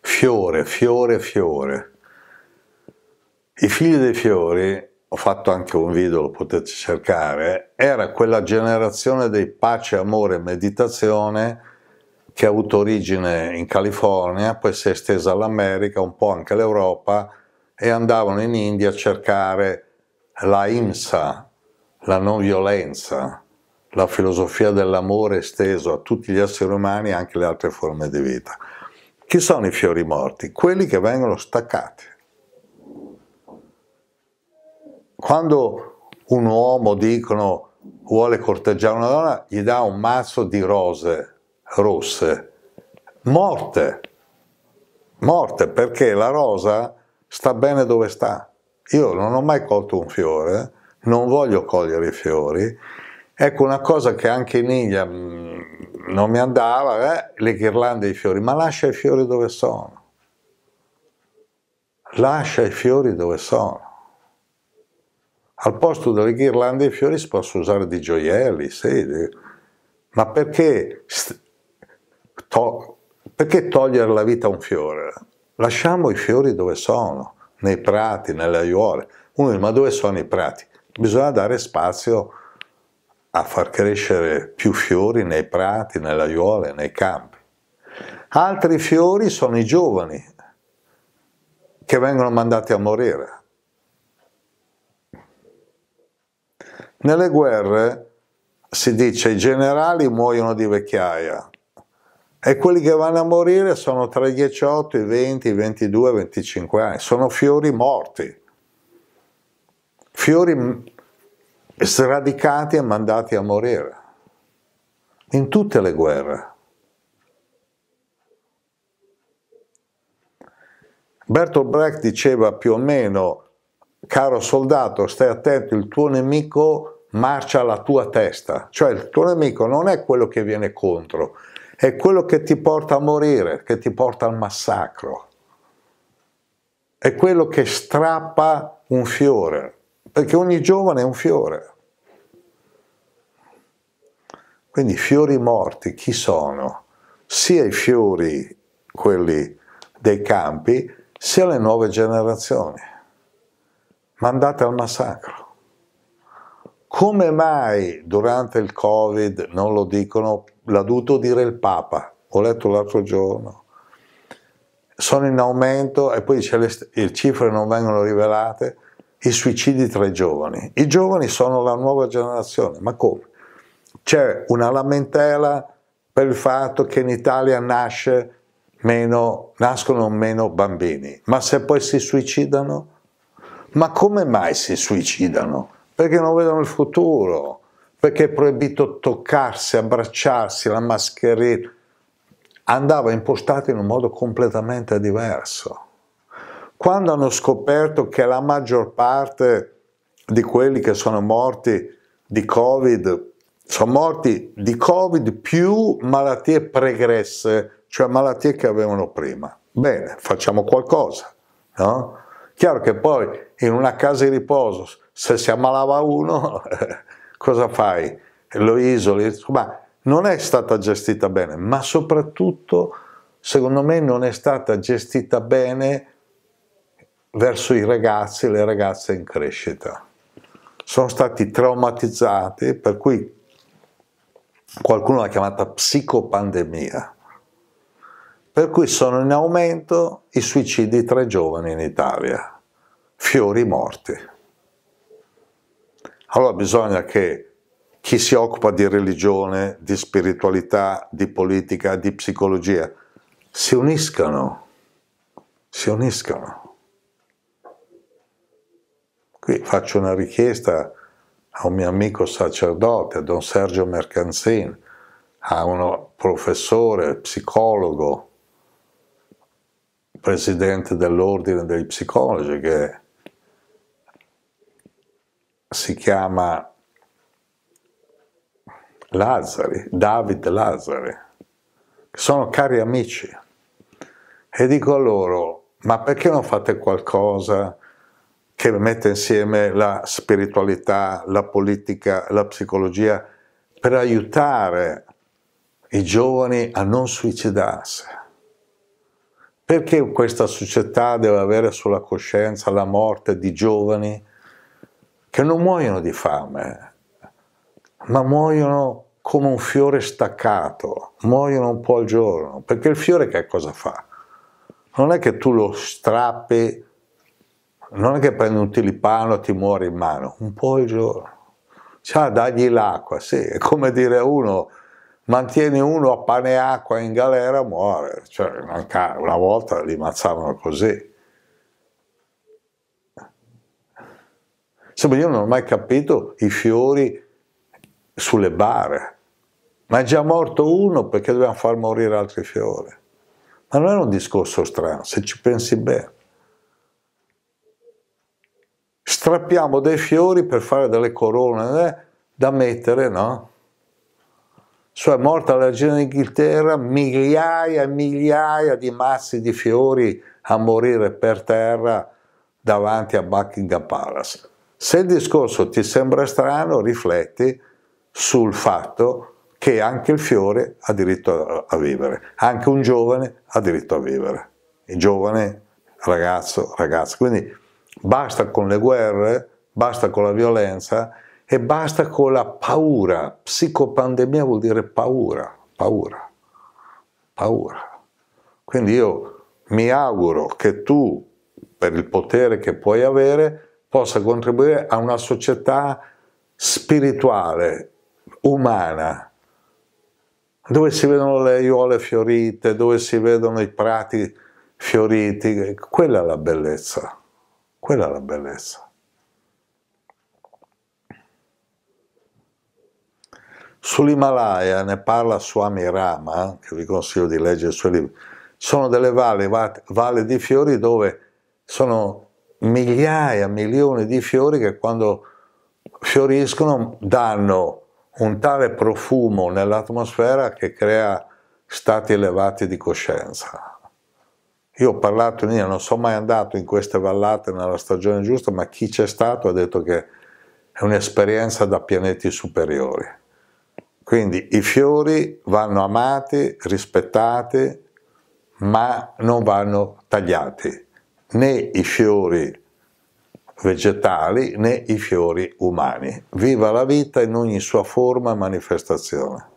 Fiore, fiore, fiore. I figli dei fiori, ho fatto anche un video, lo potete cercare, era quella generazione dei pace, amore e meditazione che ha avuto origine in California, poi si è estesa all'America, un po' anche all'Europa, e andavano in India a cercare la IMSA, la non violenza, la filosofia dell'amore esteso a tutti gli esseri umani e anche le altre forme di vita. Chi sono i fiori morti? Quelli che vengono staccati. Quando un uomo, dicono, vuole corteggiare una donna, gli dà un mazzo di rose rosse. Morte. Morte, perché la rosa sta bene dove sta. Io non ho mai colto un fiore, non voglio cogliere i fiori. Ecco una cosa che anche in India mm, non mi andava, eh, le ghirlande e i fiori, ma lascia i fiori dove sono. Lascia i fiori dove sono. Al posto delle ghirlande e i fiori si possono usare dei gioielli, sì, ma perché, to perché togliere la vita a un fiore? Lasciamo i fiori dove sono, nei prati, nelle aiuole. Uno dice, ma dove sono i prati? Bisogna dare spazio a a far crescere più fiori nei prati, nelle aiuole, nei campi. Altri fiori sono i giovani che vengono mandati a morire. Nelle guerre si dice i generali muoiono di vecchiaia e quelli che vanno a morire sono tra i 18, i 20, i 22, i 25 anni, sono fiori morti, fiori sradicati e mandati a morire in tutte le guerre. Bertolt Brecht diceva più o meno, caro soldato, stai attento, il tuo nemico marcia alla tua testa, cioè il tuo nemico non è quello che viene contro, è quello che ti porta a morire, che ti porta al massacro, è quello che strappa un fiore, perché ogni giovane è un fiore. Quindi i fiori morti chi sono? Sia i fiori, quelli dei campi, sia le nuove generazioni, mandate al massacro. Come mai durante il Covid non lo dicono? L'ha dovuto dire il Papa, ho letto l'altro giorno. Sono in aumento e poi le, le cifre non vengono rivelate, i suicidi tra i giovani. I giovani sono la nuova generazione, ma come? c'è una lamentela per il fatto che in Italia meno, nascono meno bambini, ma se poi si suicidano? Ma come mai si suicidano? Perché non vedono il futuro, perché è proibito toccarsi, abbracciarsi, la mascherina. Andava impostata in un modo completamente diverso. Quando hanno scoperto che la maggior parte di quelli che sono morti di Covid sono morti di Covid più malattie pregresse, cioè malattie che avevano prima. Bene, facciamo qualcosa, no? Chiaro che poi in una casa di riposo, se si ammalava uno, cosa fai? Lo isoli? Ma non è stata gestita bene, ma soprattutto, secondo me, non è stata gestita bene verso i ragazzi e le ragazze in crescita. Sono stati traumatizzati, per cui qualcuno l'ha chiamata psicopandemia, per cui sono in aumento i suicidi tra i giovani in Italia, fiori morti. Allora bisogna che chi si occupa di religione, di spiritualità, di politica, di psicologia, si uniscano, si uniscano. Qui faccio una richiesta a un mio amico sacerdote, a Don Sergio Mercanzin, a uno professore, psicologo, presidente dell'ordine dei psicologi che si chiama Lazzari, David Lazzari, che sono cari amici. E dico a loro, ma perché non fate qualcosa che mette insieme la spiritualità, la politica, la psicologia per aiutare i giovani a non suicidarsi. Perché questa società deve avere sulla coscienza la morte di giovani che non muoiono di fame, ma muoiono come un fiore staccato, muoiono un po' al giorno, perché il fiore che cosa fa? Non è che tu lo strappi non è che prendi un tilipano e ti muore in mano, un po' il giorno. Cioè, dagli l'acqua, sì, è come dire a uno, mantieni uno a pane e acqua in galera, muore. Cioè, una volta li mazzavano così. Insomma, io non ho mai capito i fiori sulle bare. Ma è già morto uno perché dobbiamo far morire altri fiori. Ma non è un discorso strano, se ci pensi bene strappiamo dei fiori per fare delle corone eh, da mettere, no? Cioè è morta la regina d'Inghilterra, migliaia e migliaia di mazzi di fiori a morire per terra davanti a Buckingham Palace. Se il discorso ti sembra strano, rifletti sul fatto che anche il fiore ha diritto a vivere, anche un giovane ha diritto a vivere, il giovane ragazzo, ragazzo. Quindi Basta con le guerre, basta con la violenza e basta con la paura. Psicopandemia vuol dire paura, paura, paura. Quindi io mi auguro che tu, per il potere che puoi avere, possa contribuire a una società spirituale, umana, dove si vedono le aiuole fiorite, dove si vedono i prati fioriti, quella è la bellezza. Quella è la bellezza. Sull'Himalaya ne parla Swami Rama, che vi consiglio di leggere i suoi libri, sono delle valli, valle di fiori dove sono migliaia, milioni di fiori che quando fioriscono danno un tale profumo nell'atmosfera che crea stati elevati di coscienza. Io ho parlato in India, non sono mai andato in queste vallate nella stagione giusta, ma chi c'è stato ha detto che è un'esperienza da pianeti superiori. Quindi i fiori vanno amati, rispettati, ma non vanno tagliati, né i fiori vegetali né i fiori umani. Viva la vita in ogni sua forma e manifestazione.